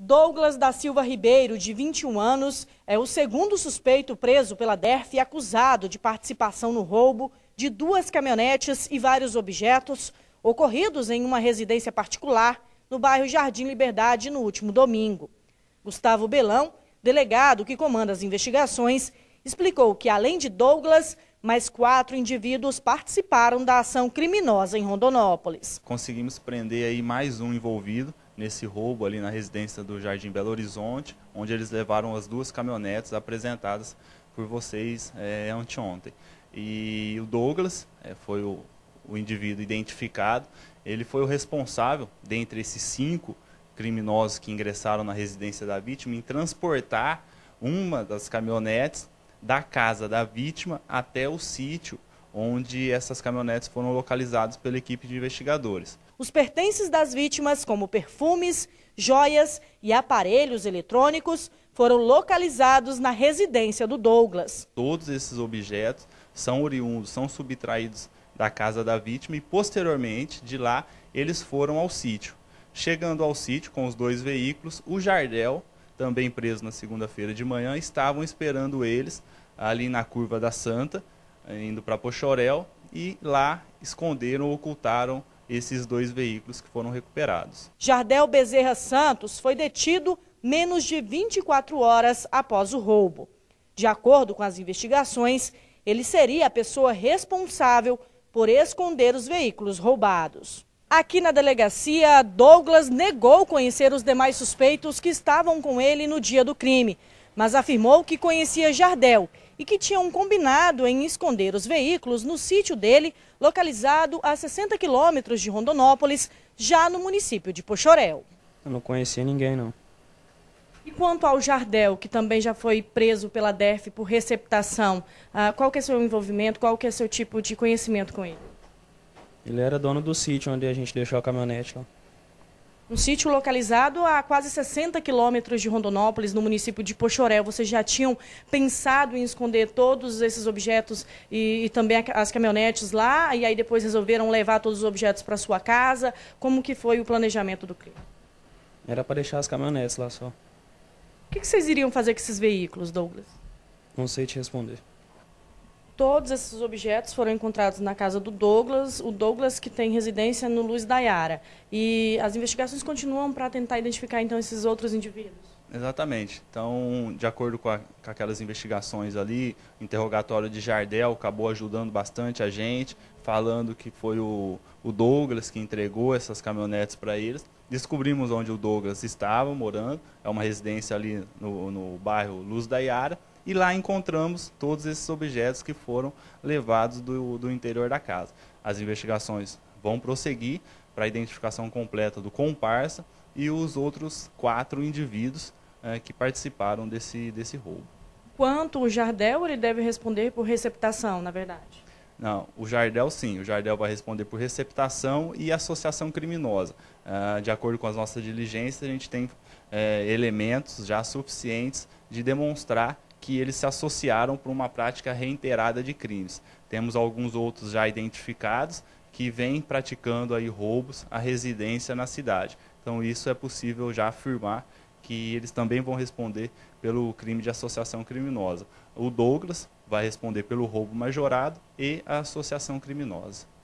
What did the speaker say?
Douglas da Silva Ribeiro, de 21 anos, é o segundo suspeito preso pela DERF e acusado de participação no roubo de duas caminhonetes e vários objetos ocorridos em uma residência particular no bairro Jardim Liberdade no último domingo. Gustavo Belão, delegado que comanda as investigações, explicou que, além de Douglas, mais quatro indivíduos participaram da ação criminosa em Rondonópolis. Conseguimos prender aí mais um envolvido, nesse roubo ali na residência do Jardim Belo Horizonte, onde eles levaram as duas caminhonetes apresentadas por vocês é, anteontem. E o Douglas é, foi o, o indivíduo identificado, ele foi o responsável, dentre esses cinco criminosos que ingressaram na residência da vítima, em transportar uma das caminhonetes da casa da vítima até o sítio onde essas caminhonetes foram localizadas pela equipe de investigadores. Os pertences das vítimas, como perfumes, joias e aparelhos eletrônicos, foram localizados na residência do Douglas. Todos esses objetos são oriundos, são subtraídos da casa da vítima e, posteriormente, de lá, eles foram ao sítio. Chegando ao sítio com os dois veículos, o Jardel, também preso na segunda-feira de manhã, estavam esperando eles ali na curva da Santa eh, indo para Pochorel, e lá esconderam, ocultaram esses dois veículos que foram recuperados. Jardel Bezerra Santos foi detido menos de 24 horas após o roubo. De acordo com as investigações, ele seria a pessoa responsável por esconder os veículos roubados. Aqui na delegacia, Douglas negou conhecer os demais suspeitos que estavam com ele no dia do crime, mas afirmou que conhecia Jardel e que tinham combinado em esconder os veículos no sítio dele, localizado a 60 quilômetros de Rondonópolis, já no município de Pochorel. Eu não conhecia ninguém, não. E quanto ao Jardel, que também já foi preso pela DEF por receptação, ah, qual que é seu envolvimento, qual que é seu tipo de conhecimento com ele? Ele era dono do sítio onde a gente deixou a caminhonete lá. Um sítio localizado a quase 60 quilômetros de Rondonópolis, no município de Pochoré. Vocês já tinham pensado em esconder todos esses objetos e, e também as caminhonetes lá? E aí depois resolveram levar todos os objetos para sua casa? Como que foi o planejamento do crime? Era para deixar as caminhonetes lá só. O que, que vocês iriam fazer com esses veículos, Douglas? Não sei te responder. Todos esses objetos foram encontrados na casa do Douglas, o Douglas que tem residência no Luz da Yara, E as investigações continuam para tentar identificar então esses outros indivíduos. Exatamente. Então, de acordo com, a, com, aquelas investigações ali, interrogatório de Jardel acabou ajudando bastante a gente, falando que foi o, o Douglas que entregou essas caminhonetes para eles. Descobrimos onde o Douglas estava morando, é uma residência ali no, no bairro Luz da Yara e lá encontramos todos esses objetos que foram levados do, do interior da casa. As investigações vão prosseguir para a identificação completa do comparsa e os outros quatro indivíduos é, que participaram desse, desse roubo. Quanto o Jardel ele deve responder por receptação, na verdade? Não, o Jardel sim, o Jardel vai responder por receptação e associação criminosa. Ah, de acordo com as nossas diligências, a gente tem eh, elementos já suficientes de demonstrar que eles se associaram para uma prática reiterada de crimes. Temos alguns outros já identificados que vêm praticando aí roubos à residência na cidade. Então isso é possível já afirmar que eles também vão responder pelo crime de associação criminosa. O Douglas vai responder pelo roubo majorado e a associação criminosa.